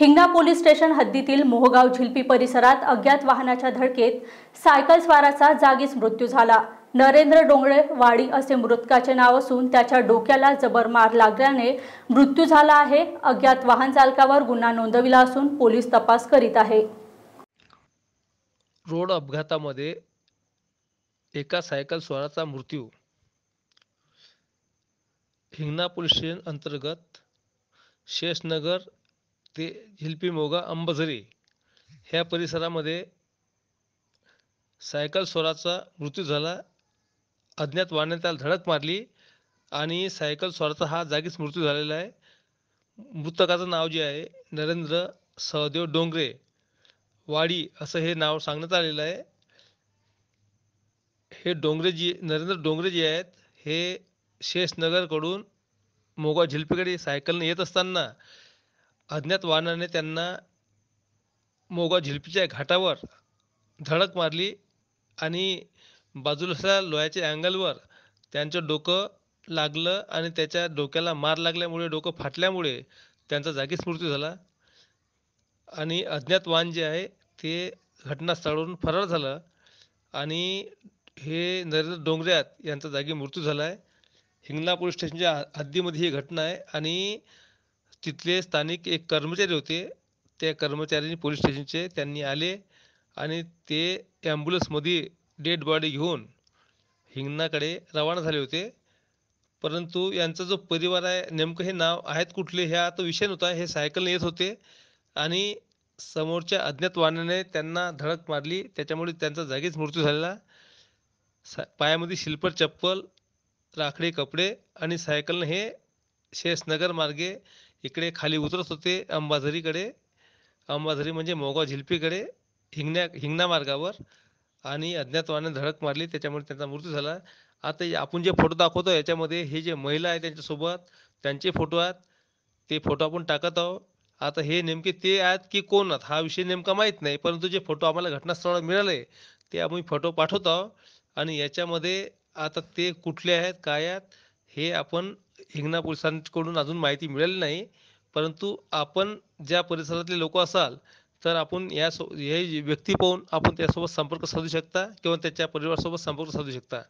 Hingna police station हद्दीतील मोहगाव झिलपी परिसरात अज्ञात वाहनाच्या धडकेत सायकल स्वाराचा जागीच मृत्यू झाला नरेंद्र डोंगळे वाडी असे मृतकाचे नाव असून त्याच्या डोक्याला जबर मार लागल्याने मृत्यू झाला आहे अज्ञात वाहन चालकावर गुन्हा नोंदविला असून पोलीस तपास करीत आहे रोड अपघातामध्ये एका सायकल स्वाराचा मृत्यू हिंगणा पोलीस स्टेशन अंतर्गत शेषनगर ते झिलपी मोगा अंबझरी ह्या परिसरामध्ये सायकल स्वराचा मृत्यू झाला अज्ञात वाहनाने त्याला धडक मारली आणि सायकल स्वराचा हा जागीच मृत्यू झालेला आहे मृतकाचं नाव जे आहे नरेंद्र सहदेव डोंगरे वाडी असं हे नाव सांगण्यात आलेलं आहे हे डोंगरे जी नरेंद्र डोंगरे जे आहेत हे शेषनगरकडून मोगा झिलपीकडे सायकलने येत असताना अज्ञात वाहनाने त्यांना मोगा झिलपीच्या घाटावर धडक मारली आणि बाजूला लोह्याच्या अँगलवर त्यांचं डोकं लागलं आणि त्याच्या डोक्याला मार लागल्यामुळे डोकं फाटल्यामुळे त्यांचा जागीच मृत्यू झाला आणि अज्ञात वाहन जे आहे ते घटनास्थळावरून फरार झालं आणि हे नरेंद्र डोंगऱ्यात यांचा जागी मृत्यू झाला आहे हिंगणा पोलीस स्टेशनच्या हद्दीमध्ये ही घटना आहे आणि तिथले स्थानिक एक कर्मचारी होते त्या कर्मचाऱ्यांनी पोलीस स्टेशनचे त्यांनी आले आणि ते ॲम्ब्युलन्समध्ये डेड बॉडी घेऊन हिंगणाकडे रवाना झाले होते परंतु यांचा जो परिवार आहे नेमकं हे नाव आहेत कुठले ह्या तो विषय नव्हता हे सायकलने येत होते आणि समोरच्या अज्ञात वाहनाने त्यांना धडक मारली त्याच्यामुळे त्यांचा जागीच मृत्यू झालेला पायामध्ये शिल्पर चप्पल राखडे कपडे आणि सायकलने हे शेषनगर मार्गे इकडे खाली उतरत होते अंबाझरीकडे अंबाझरी म्हणजे मोगाव झिलपीकडे हिंगण्या हिंगणा मार्गावर आणि अज्ञातवाने धडक मारली त्याच्यामुळे त्यांचा मृत्यू झाला आता आपण जे फोटो दाखवतो याच्यामध्ये हे जे महिला आहे त्यांच्यासोबत त्यांचे फोटो आहेत ते फोटो आपण टाकत आहोत आता हे नेमके ते आहेत की कोण आहेत हा विषय नेमका माहीत नाही परंतु जे फोटो आम्हाला घटनास्थळावर मिळाले ते आम्ही फोटो पाठवत आहोत आणि याच्यामध्ये आता ते कुठले आहेत काय आहेत हे आपण हिंगणा पोलिसांकडून अजून माहिती मिळाली नाही परंतु आपण ज्या परिसरातले लोक असाल तर आपण या सो हे व्यक्ती पाहून आपण त्यासोबत संपर्क साधू शकता किंवा त्याच्या परिवारासोबत संपर्क साधू शकता